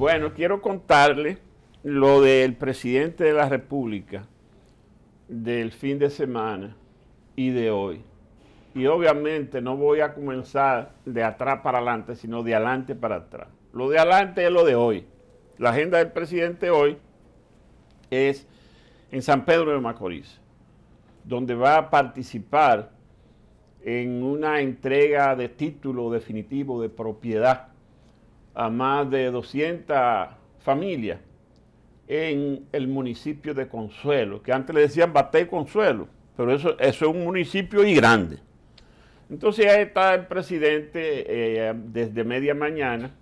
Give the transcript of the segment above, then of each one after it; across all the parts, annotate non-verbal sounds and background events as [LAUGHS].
Bueno, quiero contarle lo del presidente de la República del fin de semana y de hoy. Y obviamente no voy a comenzar de atrás para adelante, sino de adelante para atrás. Lo de adelante es lo de hoy. La agenda del presidente hoy es en San Pedro de Macorís, donde va a participar en una entrega de título definitivo de propiedad a más de 200 familias en el municipio de Consuelo, que antes le decían Bate Consuelo, pero eso, es un municipio y grande. Entonces ahí está el presidente eh, desde media mañana,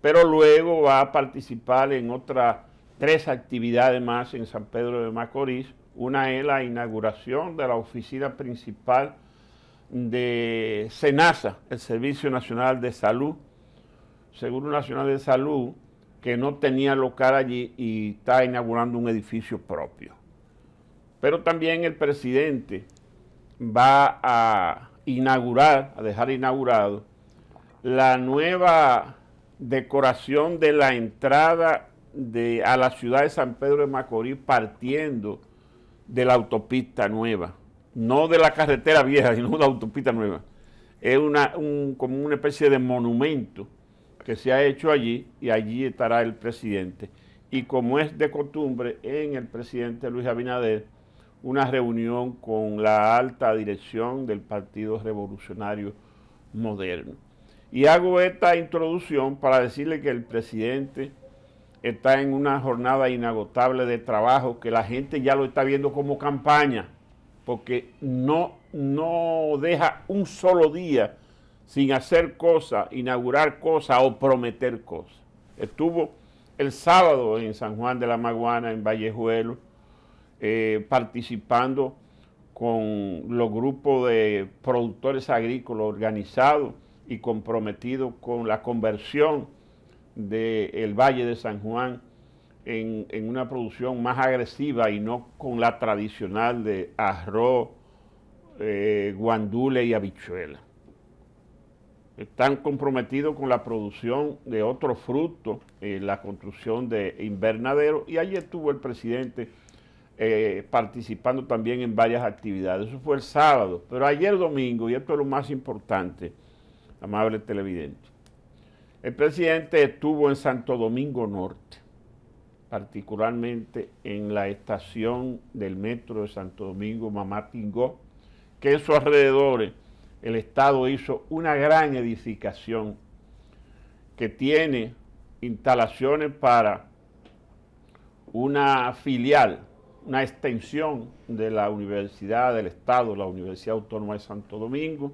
pero luego va a participar en otras tres actividades más en San Pedro de Macorís. Una es la inauguración de la oficina principal de SENASA, el Servicio Nacional de Salud, Seguro Nacional de Salud, que no tenía local allí y está inaugurando un edificio propio. Pero también el presidente va a inaugurar, a dejar inaugurado, la nueva decoración de la entrada de, a la ciudad de San Pedro de Macorís partiendo de la autopista nueva, no de la carretera vieja, [LAUGHS] sino de la autopista nueva. Es una, como una especie de monumento que se ha hecho allí y allí estará el presidente. Y como es de costumbre en el presidente Luis Abinader, una reunión con la alta dirección del Partido Revolucionario Moderno. Y hago esta introducción para decirle que el presidente está en una jornada inagotable de trabajo, que la gente ya lo está viendo como campaña, porque no, no deja un solo día sin hacer cosas, inaugurar cosas o prometer cosas. Estuvo el sábado en San Juan de la Maguana, en Vallejuelo, eh, participando con los grupos de productores agrícolas organizados y comprometidos con la conversión del Valle de San Juan en, una producción más agresiva y no con la tradicional de arroz, eh, guandule y habichuela están comprometidos con la producción de otros frutos, eh, la construcción de invernaderos, y ayer estuvo el presidente eh, participando también en varias actividades. Eso fue el sábado, pero ayer domingo, y esto es lo más importante, amable televidente, el presidente estuvo en Santo Domingo Norte, particularmente en la estación del metro de Santo Domingo Mamá Tingó, que en sus alrededores el Estado hizo una gran edificación que tiene instalaciones para una filial, una extensión de la Universidad del Estado, la Universidad Autónoma de Santo Domingo,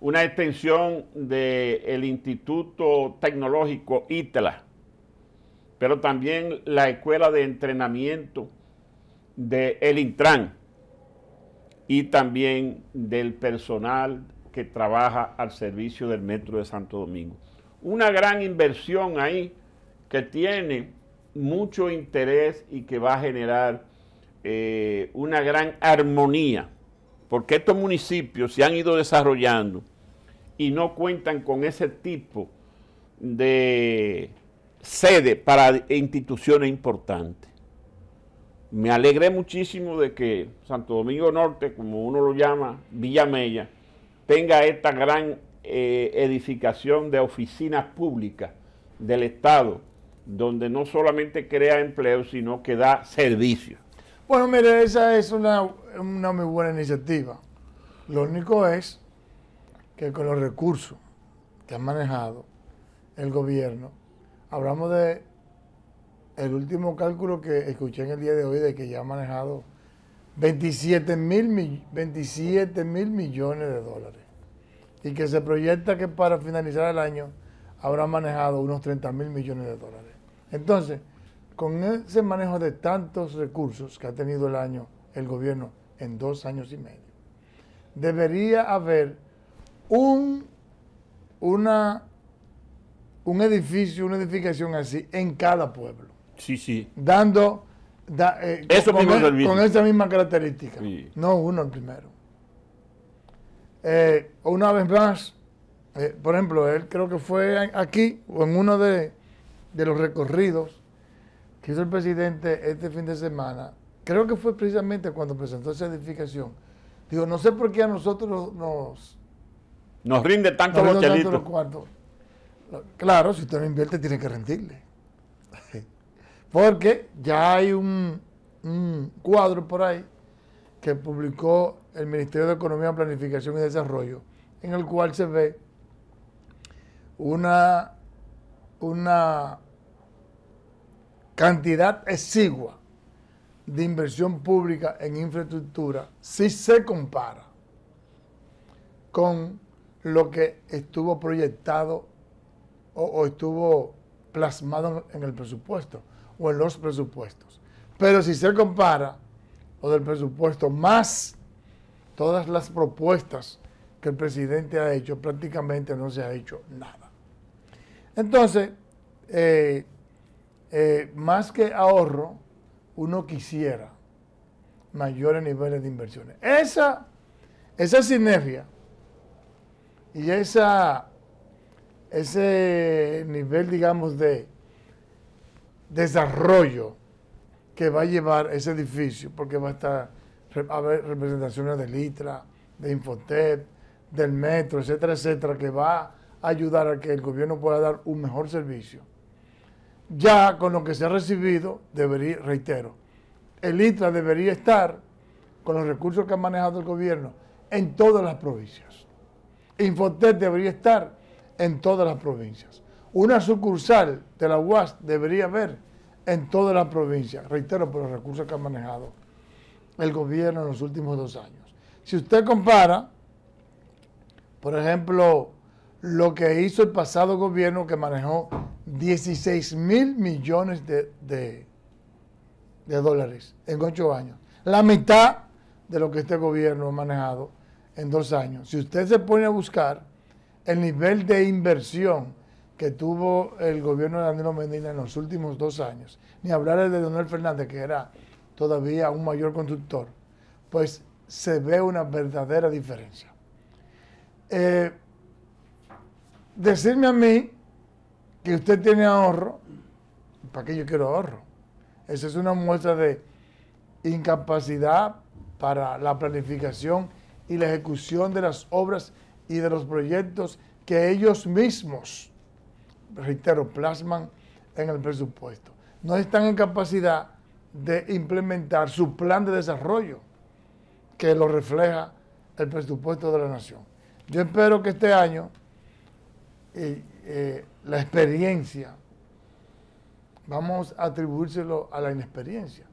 una extensión del Instituto Tecnológico ITLA, pero también la Escuela de Entrenamiento de el Intran y también del personal que trabaja al servicio del Metro de Santo Domingo. Una gran inversión ahí que tiene mucho interés y que va a generar eh, una gran armonía, porque estos municipios se han ido desarrollando y no cuentan con ese tipo de sede para instituciones importantes me alegré muchísimo de que Santo Domingo Norte, como uno lo llama, Villa Mella, tenga esta gran eh, edificación de oficinas públicas del Estado, donde no solamente crea empleo, sino que da servicios. Bueno, mire, esa es una, una muy buena iniciativa. Lo único es que con los recursos que ha manejado el gobierno, hablamos de el último cálculo que escuché en el día de hoy de que ya ha manejado 27 mil, millones de dólares y que se proyecta que para finalizar el año habrá manejado unos 30 mil millones de dólares. Entonces, con ese manejo de tantos recursos que ha tenido el año el gobierno en dos años y medio, debería haber un, una, un edificio, una edificación así en cada pueblo. Sí, sí. Dando eh, con, esa misma característica. No uno el primero. Eh, una vez más, eh, por ejemplo, él creo que fue aquí o en uno de, los recorridos que hizo el presidente este fin de semana. Creo que fue precisamente cuando presentó esa edificación. Digo, no sé por qué a nosotros nos... Nos rinde tanto los Claro, si usted no invierte, tiene que rendirle. Porque ya hay un, cuadro por ahí que publicó el Ministerio de Economía, Planificación y Desarrollo, en el cual se ve una, cantidad exigua de inversión pública en infraestructura si se compara con lo que estuvo proyectado o estuvo plasmado en el presupuesto o en los presupuestos. Pero si se compara lo del presupuesto más todas las propuestas que el presidente ha hecho, prácticamente no se ha hecho nada. Entonces, eh, eh, más que ahorro, uno quisiera mayores niveles de inversiones. Esa, esa sinergia y esa, ese nivel, digamos, de desarrollo que va a llevar ese edificio, porque va a estar a haber representaciones del ITRA, de Infotec del metro, etcétera, etcétera, que va a ayudar a que el gobierno pueda dar un mejor servicio. Ya con lo que se ha recibido, debería, reitero, el ITRA debería estar con los recursos que ha manejado el gobierno en todas las provincias. Infotec debería estar en todas las provincias. Una sucursal de la UAS debería haber en toda la provincia, reitero, por los recursos que ha manejado el gobierno en los últimos dos años. Si usted compara, por ejemplo, lo que hizo el pasado gobierno que manejó 16 mil millones de, de, dólares en ocho años, la mitad de lo que este gobierno ha manejado en dos años. Si usted se pone a buscar el nivel de inversión, que tuvo el gobierno de Danilo Medina en los últimos dos años, ni hablar de Donel Fernández, que era todavía un mayor constructor, pues se ve una verdadera diferencia. Eh, decirme a mí que usted tiene ahorro, ¿para qué yo quiero ahorro? Esa es una muestra de incapacidad para la planificación y la ejecución de las obras y de los proyectos que ellos mismos reitero, plasman en el presupuesto. No están en capacidad de implementar su plan de desarrollo que lo refleja el presupuesto de la nación. Yo espero que este año eh, la experiencia, vamos a atribuírselo a la inexperiencia.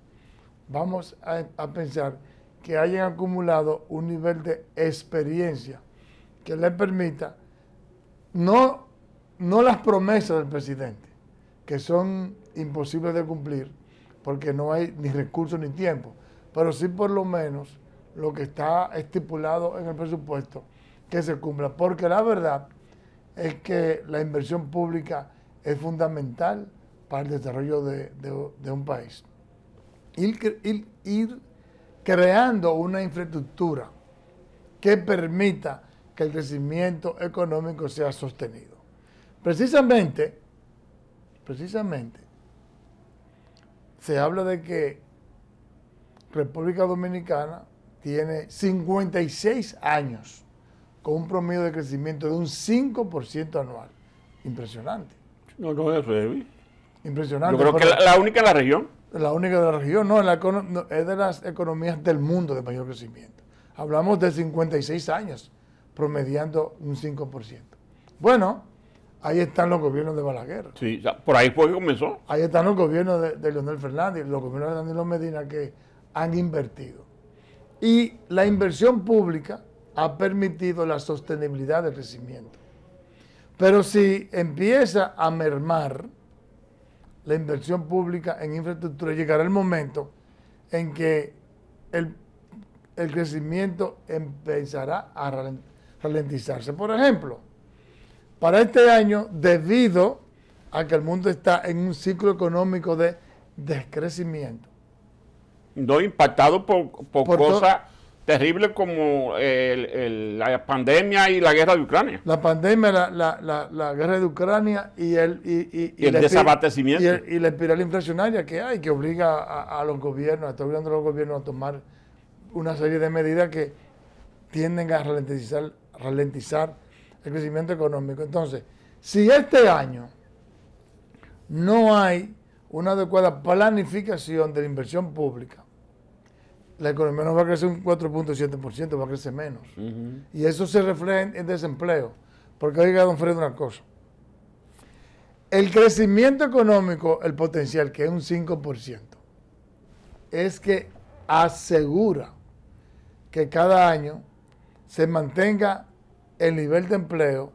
Vamos a, a pensar que hayan acumulado un nivel de experiencia que les permita no no las promesas del presidente, que son imposibles de cumplir, porque no hay ni recursos ni tiempo, pero sí por lo menos lo que está estipulado en el presupuesto que se cumpla, porque la verdad es que la inversión pública es fundamental para el desarrollo de, un país. ir creando una infraestructura que permita que el crecimiento económico sea sostenido. Precisamente, precisamente, se habla de que República Dominicana tiene 56 años con un promedio de crecimiento de un 5% anual. Impresionante. No, no es Impresionante. Yo creo que la, única de la región. La única de la región, no, no, es de las economías del mundo de mayor crecimiento. Hablamos de 56 años, promediando un 5%. Bueno, Ahí están los gobiernos de Balaguer. Sí, por ahí fue que comenzó. Ahí están los gobiernos de, de Leonel Fernández, los gobiernos de Danilo Medina que han invertido. Y la inversión pública ha permitido la sostenibilidad del crecimiento. Pero si empieza a mermar la inversión pública en infraestructura, llegará el momento en que el, el crecimiento empezará a ralentizarse. Por ejemplo, para este año debido a que el mundo está en un ciclo económico de descrecimiento. No impactado por, cosas terribles como la pandemia y la guerra de Ucrania. La pandemia, la, guerra de Ucrania y el, y, y, el desabatecimiento. Y, la espiral inflacionaria que hay, que obliga a, los gobiernos, está obligando a los gobiernos a tomar una serie de medidas que tienden a ralentizar, ralentizar el crecimiento económico. Entonces, si este año no hay una adecuada planificación de la inversión pública, la economía no va a crecer un 4.7%, va a crecer menos. Y eso se refleja en desempleo. Porque oiga, don Fred, una cosa. El crecimiento económico, el potencial, que es un 5%, es que asegura que cada año se mantenga el nivel de empleo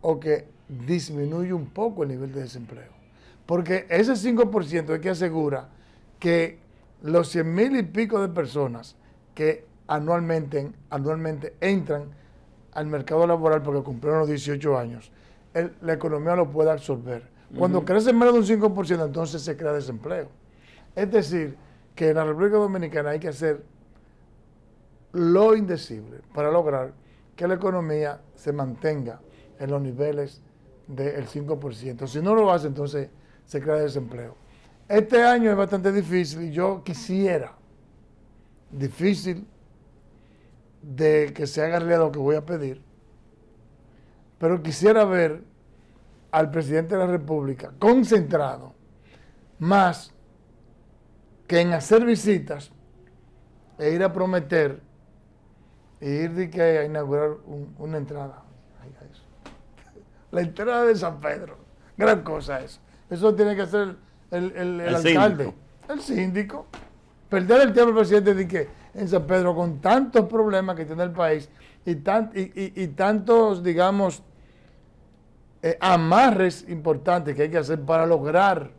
o que disminuye un poco el nivel de desempleo. Porque ese 5% es que asegura que los 100 mil y pico de personas que anualmente, anualmente entran al mercado laboral porque cumplieron los 18 años, la economía lo puede absorber. Cuando crece menos de un 5%, entonces se crea desempleo. Es decir, que en la República Dominicana hay que hacer lo indecible para lograr que la economía se mantenga en los niveles del 5%. Si no lo hace, entonces se crea desempleo. Este año es bastante difícil y yo quisiera, difícil de que se haga realidad lo que voy a pedir, pero quisiera ver al presidente de la República concentrado más que en hacer visitas e ir a prometer y ir de que a inaugurar una entrada. [LAUGHS] La entrada de San Pedro. Gran cosa eso. Eso tiene que hacer el, alcalde, el síndico. Perder el tiempo, presidente, de que en San Pedro, con tantos problemas que tiene el país y, tantos, digamos, eh, amarres importantes que hay que hacer para lograr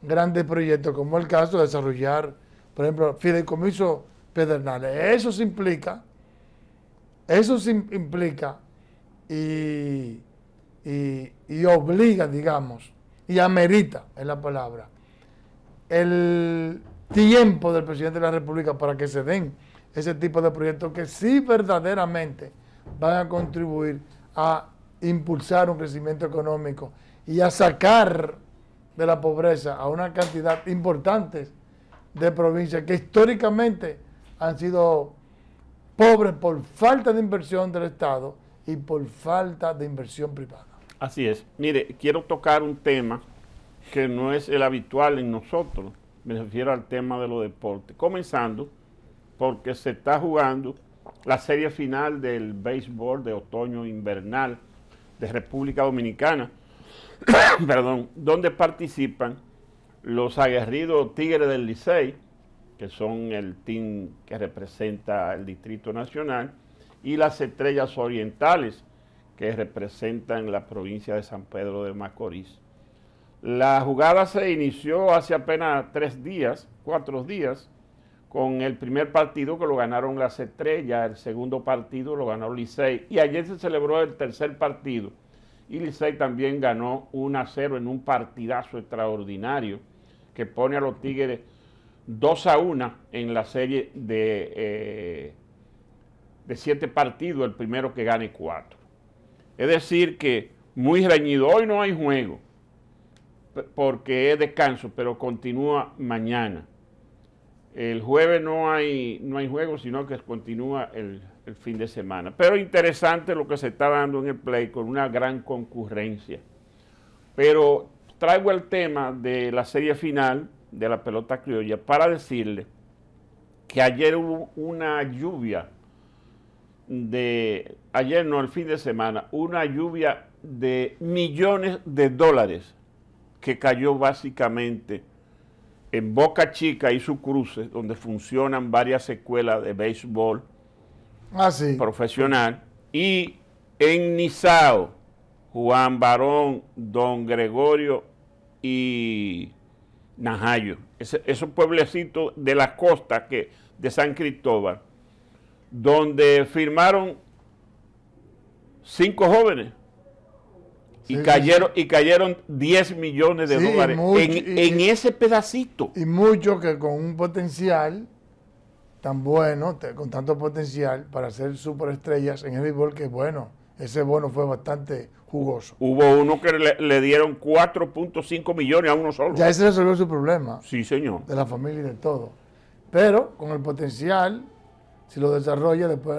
grandes proyectos, como el caso de desarrollar, por ejemplo, fideicomiso pedernal. Eso se implica eso implica y, obliga, digamos, y amerita, es la palabra, el tiempo del presidente de la República para que se den ese tipo de proyectos que sí verdaderamente van a contribuir a impulsar un crecimiento económico y a sacar de la pobreza a una cantidad importante de provincias que históricamente han sido pobres por falta de inversión del Estado y por falta de inversión privada. Así es. Mire, quiero tocar un tema que no es el habitual en nosotros. Me refiero al tema de los deportes. Comenzando porque se está jugando la serie final del béisbol de otoño invernal de República Dominicana, [COUGHS] perdón, donde participan los aguerridos Tigres del Licey, que son el team que representa el Distrito Nacional, y las Estrellas Orientales, que representan la provincia de San Pedro de Macorís. La jugada se inició hace apenas tres días, cuatro días, con el primer partido que lo ganaron las Estrellas, el segundo partido lo ganó Licey, y ayer se celebró el tercer partido, y Licey también ganó 1 a 0 en un partidazo extraordinario que pone a los Tigres 2 a 1 en la serie de, eh, de siete partidos, el primero que gane cuatro. Es decir, que muy reñido. Hoy no hay juego porque es descanso, pero continúa mañana. El jueves no hay, no hay juego, sino que continúa el, el fin de semana. Pero interesante lo que se está dando en el play con una gran concurrencia. Pero traigo el tema de la serie final de la pelota criolla para decirle que ayer hubo una lluvia de, ayer no, el fin de semana, una lluvia de millones de dólares que cayó básicamente en Boca Chica y su cruce, donde funcionan varias escuelas de béisbol ah, profesional, y en Nizao, Juan Barón, Don Gregorio y Najayo, ese, esos pueblecitos de la costa que, de San Cristóbal, donde firmaron cinco jóvenes y cayeron y cayeron 10 millones de dólares en, ese pedacito. Y mucho que con un potencial tan bueno, con tanto potencial para ser superestrellas en el béisbol que bueno ese bono fue bastante jugoso. Hubo uno que le, dieron 4.5 millones a uno solo. Ya ese resolvió su problema. Sí, señor. De la familia y de todo. Pero con el potencial, si lo desarrolla, después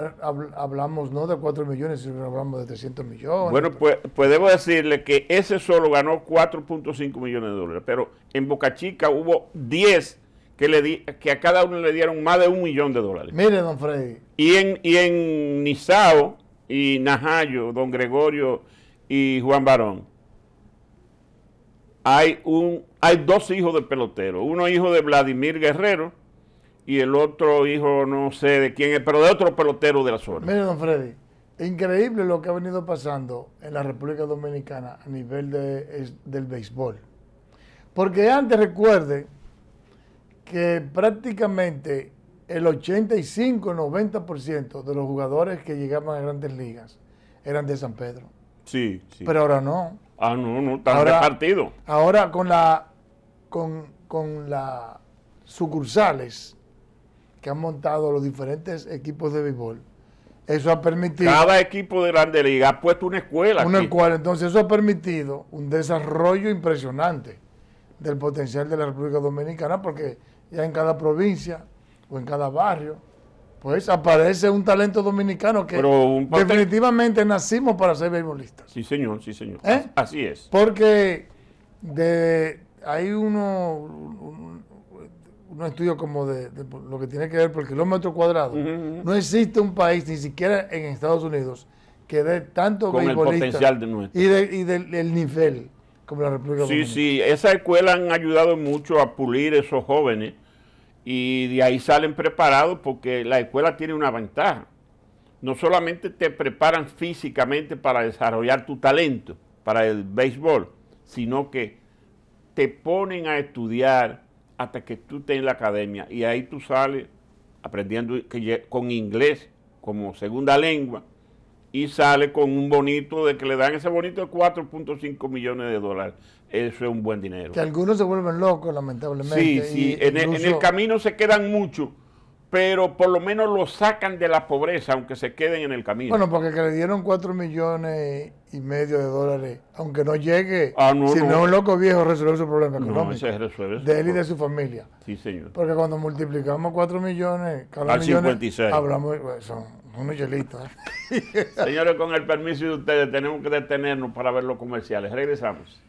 hablamos no de 4 millones, sino hablamos de 300 millones. Bueno, pues, pues, debo decirle que ese solo ganó 4.5 millones de dólares, pero en Boca Chica hubo 10 que, le que a cada uno le dieron más de un millón de dólares. Mire, don Freddy. Y en, y en Nizao y Najayo, don Gregorio y Juan Barón, hay, un, hay dos hijos de pelotero. Uno hijo de Vladimir Guerrero y el otro hijo, no sé de quién es, pero de otro pelotero de la zona. Mire, don Freddy, increíble lo que ha venido pasando en la República Dominicana a nivel del béisbol. Porque antes recuerde que prácticamente el 85-90% de los jugadores que llegaban a grandes ligas eran de San Pedro. Sí, sí. Pero ahora no. Ah, no, no, están ahora, repartidos. Ahora con la con, con las sucursales que han montado los diferentes equipos de béisbol, eso ha permitido. Cada equipo de Grandes Liga ha puesto una escuela. Una escuela. Entonces, eso ha permitido un desarrollo impresionante del potencial de la República Dominicana, porque ya en cada provincia o en cada barrio, pues aparece un talento dominicano que definitivamente nacimos para ser beisbolistas. Sí, señor, sí, señor. ¿Eh? Así es. Porque de, hay uno, un, estudio como de, lo que tiene que ver por el kilómetro cuadrado. No existe un país, ni siquiera en Estados Unidos, que dé tanto Con potencial y, del, nivel como la República Sí, Dominicana. sí, esas escuelas han ayudado mucho a pulir esos jóvenes y de ahí salen preparados porque la escuela tiene una ventaja. No solamente te preparan físicamente para desarrollar tu talento para el béisbol, sino que te ponen a estudiar hasta que tú estés en la academia y ahí tú sales aprendiendo con inglés como segunda lengua y sale con un bonito de que le dan ese bonito de 4.5 millones de dólares. Eso es un buen dinero. Que algunos se vuelven locos, lamentablemente. Sí, sí, en, el, camino se quedan muchos pero por lo menos lo sacan de la pobreza, aunque se queden en el camino. Bueno, porque que le dieron 4 millones y medio de dólares, aunque no llegue, ah, si no, un loco viejo resuelve su problema económico. No, se resuelve de él y de su familia. Sí, señor. Porque cuando multiplicamos 4 millones, cada Al 56. hablamos, pues, un ¿eh? Señores, con el permiso de ustedes, tenemos que detenernos para ver los comerciales. Regresamos.